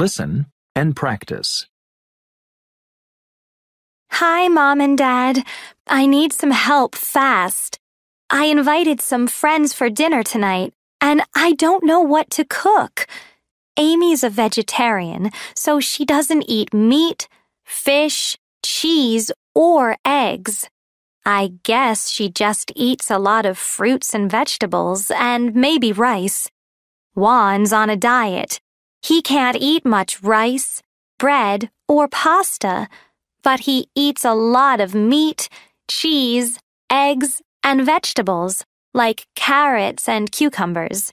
Listen and practice. Hi, Mom and Dad. I need some help fast. I invited some friends for dinner tonight, and I don't know what to cook. Amy's a vegetarian, so she doesn't eat meat, fish, cheese, or eggs. I guess she just eats a lot of fruits and vegetables and maybe rice. Juan's on a diet, he can't eat much rice, bread, or pasta, but he eats a lot of meat, cheese, eggs, and vegetables, like carrots and cucumbers.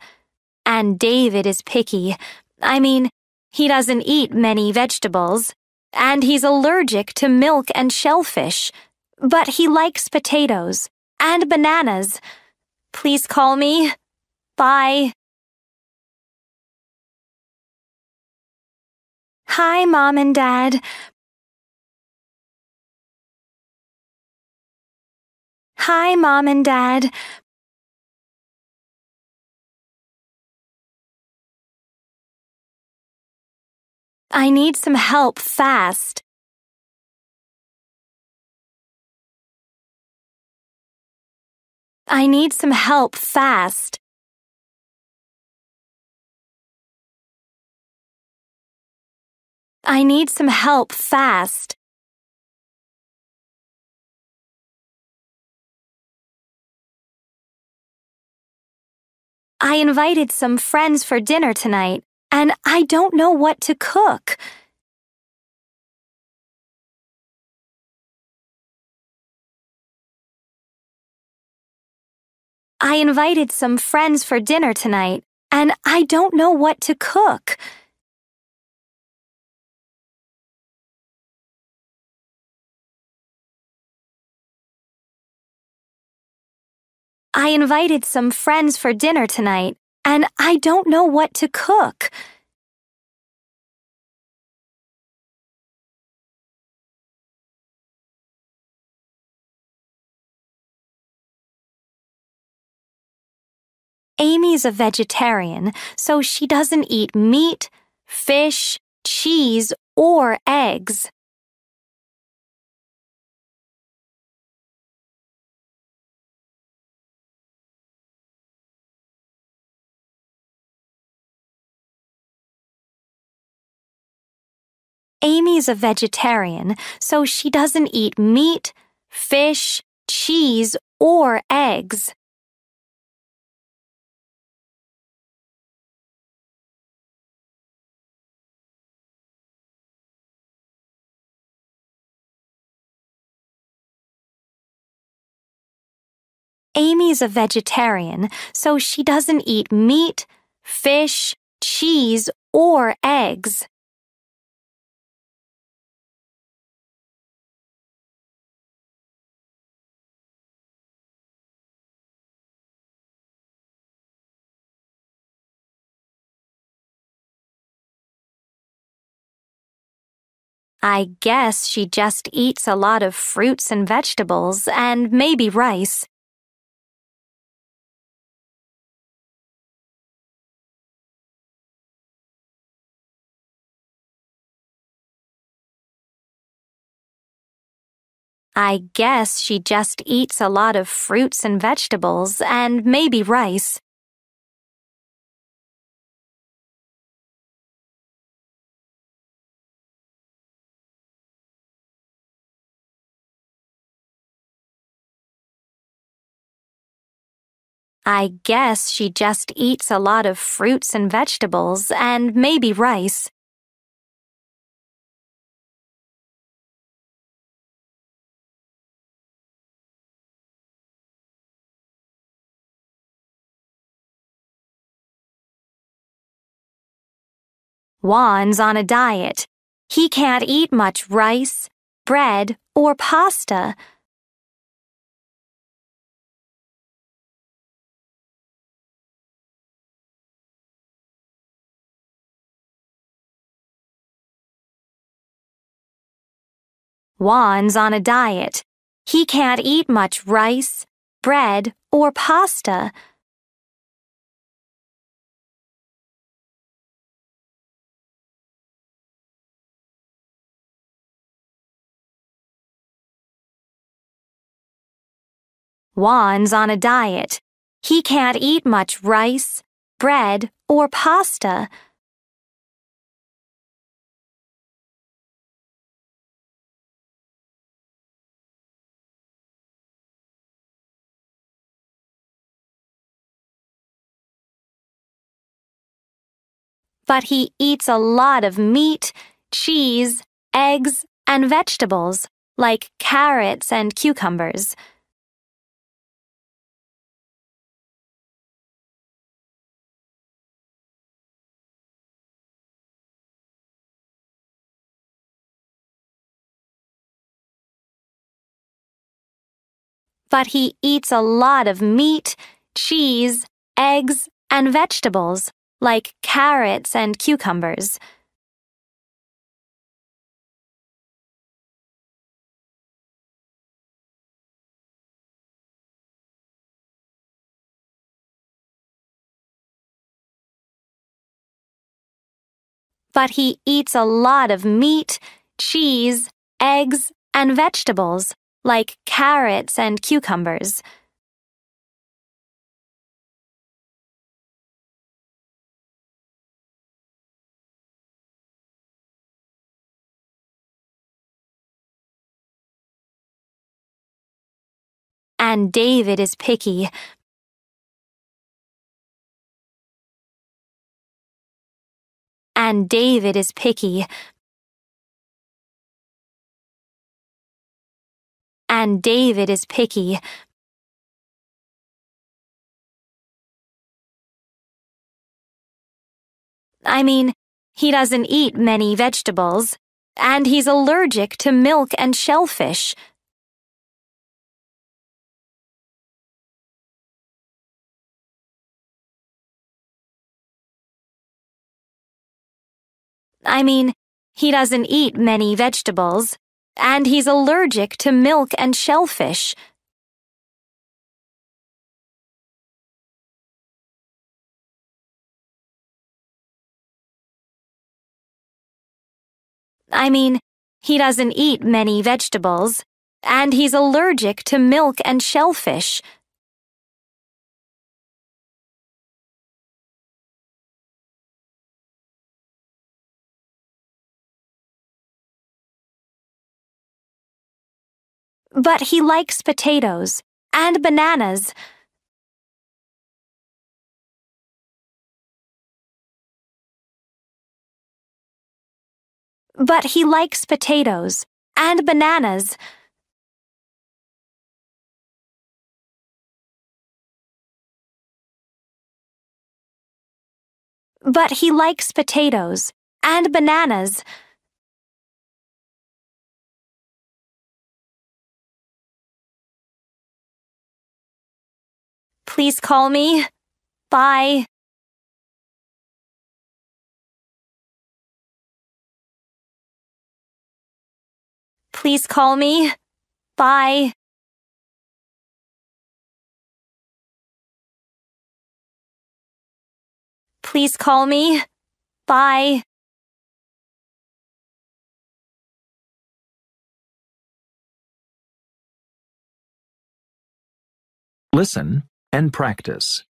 And David is picky. I mean, he doesn't eat many vegetables, and he's allergic to milk and shellfish, but he likes potatoes and bananas. Please call me. Bye. Hi, Mom and Dad. Hi, Mom and Dad. I need some help fast. I need some help fast. I need some help fast. I invited some friends for dinner tonight, and I don't know what to cook. I invited some friends for dinner tonight, and I don't know what to cook. I invited some friends for dinner tonight, and I don't know what to cook. Amy's a vegetarian, so she doesn't eat meat, fish, cheese, or eggs. Amy's a vegetarian, so she doesn't eat meat, fish, cheese, or eggs. Amy's a vegetarian, so she doesn't eat meat, fish, cheese, or eggs. I guess she just eats a lot of fruits and vegetables and maybe rice. I guess she just eats a lot of fruits and vegetables and maybe rice. I guess she just eats a lot of fruits and vegetables and maybe rice. Juan's on a diet. He can't eat much rice, bread, or pasta Juan's on a diet. He can't eat much rice, bread, or pasta. Juan's on a diet. He can't eat much rice, bread, or pasta. but he eats a lot of meat, cheese, eggs, and vegetables, like carrots and cucumbers. But he eats a lot of meat, cheese, eggs, and vegetables, like carrots and cucumbers. But he eats a lot of meat, cheese, eggs, and vegetables, like carrots and cucumbers. And David is picky. And David is picky. And David is picky. I mean, he doesn't eat many vegetables, and he's allergic to milk and shellfish, I mean, he doesn't eat many vegetables, and he's allergic to milk and shellfish. I mean, he doesn't eat many vegetables, and he's allergic to milk and shellfish. But he likes potatoes and bananas. But he likes potatoes and bananas. But he likes potatoes and bananas. please call me? Bye. Please call me. Bye. Please call me. Bye. Listen and practice.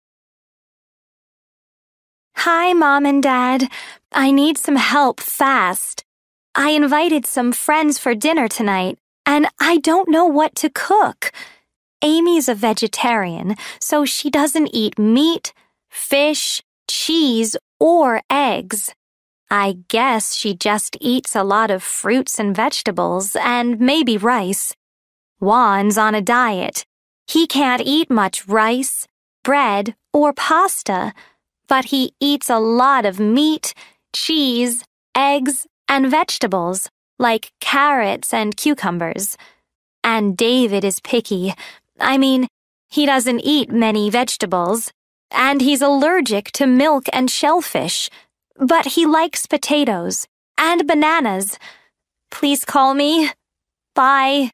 Hi, Mom and Dad. I need some help fast. I invited some friends for dinner tonight, and I don't know what to cook. Amy's a vegetarian, so she doesn't eat meat, fish, cheese, or eggs. I guess she just eats a lot of fruits and vegetables and maybe rice. Juan's on a diet, he can't eat much rice, bread, or pasta, but he eats a lot of meat, cheese, eggs, and vegetables, like carrots and cucumbers. And David is picky. I mean, he doesn't eat many vegetables, and he's allergic to milk and shellfish, but he likes potatoes and bananas. Please call me. Bye.